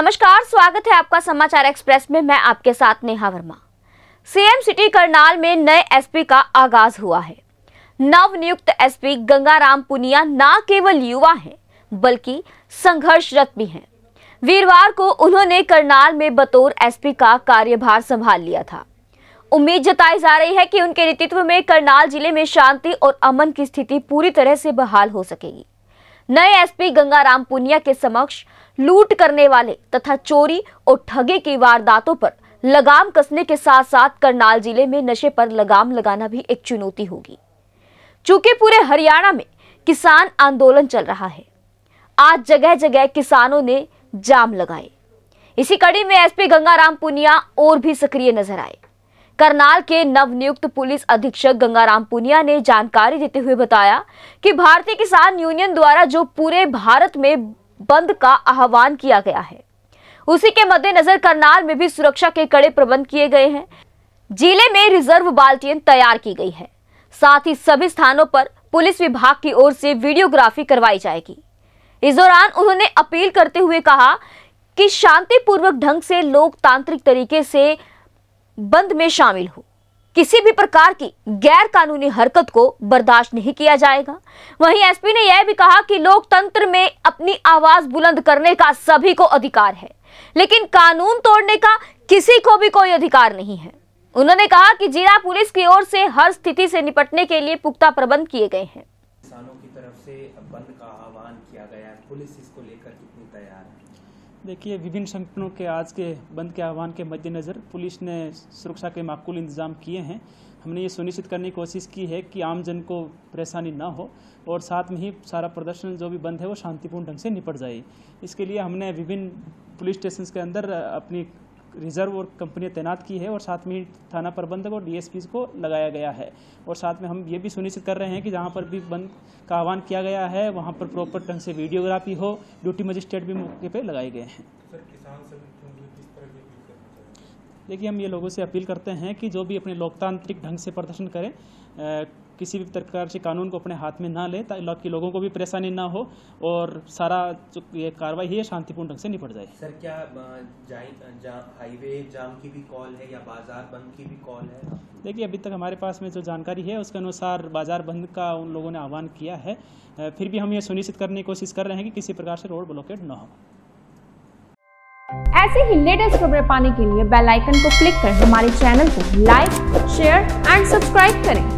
नमस्कार स्वागत है आपका समाचार एक्सप्रेस में मैं आपके साथ नेहा वर्मा सीएम सिटी करनाल में नए एसपी का आगाज हुआ है नियुक्त एसपी गंगाराम पुनिया न केवल युवा हैं बल्कि संघर्षरत भी हैं वीरवार को उन्होंने करनाल में बतौर एसपी का कार्यभार संभाल लिया था उम्मीद जताई जा रही है कि उनके नेतृत्व में करनाल जिले में शांति और अमन की स्थिति पूरी तरह से बहाल हो सकेगी नए एसपी गंगाराम पुनिया के समक्ष लूट करने वाले तथा चोरी और ठगे की वारदातों पर लगाम कसने के साथ साथ करनाल जिले में नशे पर लगाम लगाना भी एक चुनौती होगी चूंकि पूरे हरियाणा में किसान आंदोलन चल रहा है आज जगह जगह किसानों ने जाम लगाए इसी कड़ी में एसपी गंगाराम पुनिया और भी सक्रिय नजर आए करनाल के नवनियुक्त पुलिस अधीक्षक गंगाराम पुनिया ने जानकारी देते हुए बताया कि भारतीय किसान यूनियन द्वारा जो पूरे भारत में बंद का आह्वान किया गया है उसी के मद्देनजर करनाल में भी सुरक्षा के कड़े प्रबंध किए गए हैं जिले में रिजर्व बाल्टियन तैयार की गई है साथ ही सभी स्थानों पर पुलिस विभाग की ओर से वीडियोग्राफी करवाई जाएगी इस दौरान उन्होंने अपील करते हुए कहा कि शांतिपूर्वक ढंग से लोकतांत्रिक तरीके से बंद में शामिल हो किसी भी प्रकार की गैर कानूनी हरकत को बर्दाश्त नहीं किया जाएगा वहीं एसपी ने यह भी कहा कि लोकतंत्र में अपनी आवाज बुलंद करने का सभी को अधिकार है लेकिन कानून तोड़ने का किसी को भी कोई अधिकार नहीं है उन्होंने कहा कि जिला पुलिस की ओर से हर स्थिति से निपटने के लिए पुख्ता प्रबंध किए गए हैं किसानों की तरफ से बंद का आह्वान किया गया पुलिस इसको लेकर कितनी तैयार है देखिए विभिन्न संगठनों के आज के बंद के आह्वान के मद्देनज़र पुलिस ने सुरक्षा के माकूल इंतजाम किए हैं हमने ये सुनिश्चित करने की कोशिश की है कि आम जन को परेशानी ना हो और साथ में ही सारा प्रदर्शन जो भी बंद है वो शांतिपूर्ण ढंग से निपट जाए इसके लिए हमने विभिन्न पुलिस स्टेशन के अंदर अपनी रिजर्व और कंपनियां तैनात की है और साथ में थाना प्रबंधक और डीएसपी को लगाया गया है और साथ में हम ये भी सुनिश्चित कर रहे हैं कि जहाँ पर भी बंद का आह्वान किया गया है वहाँ पर प्रॉपर ढंग से वीडियोग्राफी हो ड्यूटी मजिस्ट्रेट भी मौके पर लगाए गए हैं देखिए हम ये लोगों से अपील करते हैं कि जो भी अपने लोकतांत्रिक ढंग से प्रदर्शन करें किसी भी प्रकार से कानून को अपने हाथ में ना ले ताकि लोगों को भी परेशानी ना हो और सारा जो ये कार्रवाई है शांतिपूर्ण ढंग से निपट जाए सर क्या जा, हाईवे जाम की भी कॉल है या बाजार बंद की भी कॉल है देखिए अभी तक हमारे पास में जो जानकारी है उसके अनुसार बाजार बंद का उन लोगों ने आह्वान किया है फिर भी हम ये सुनिश्चित करने की कोशिश कर रहे हैं कि किसी प्रकार से रोड ब्लॉकेट न हो ऐसे ही लेटेस्ट खबरें पाने के लिए बेल आइकन को क्लिक कर हमारे चैनल को लाइक शेयर एंड सब्सक्राइब करें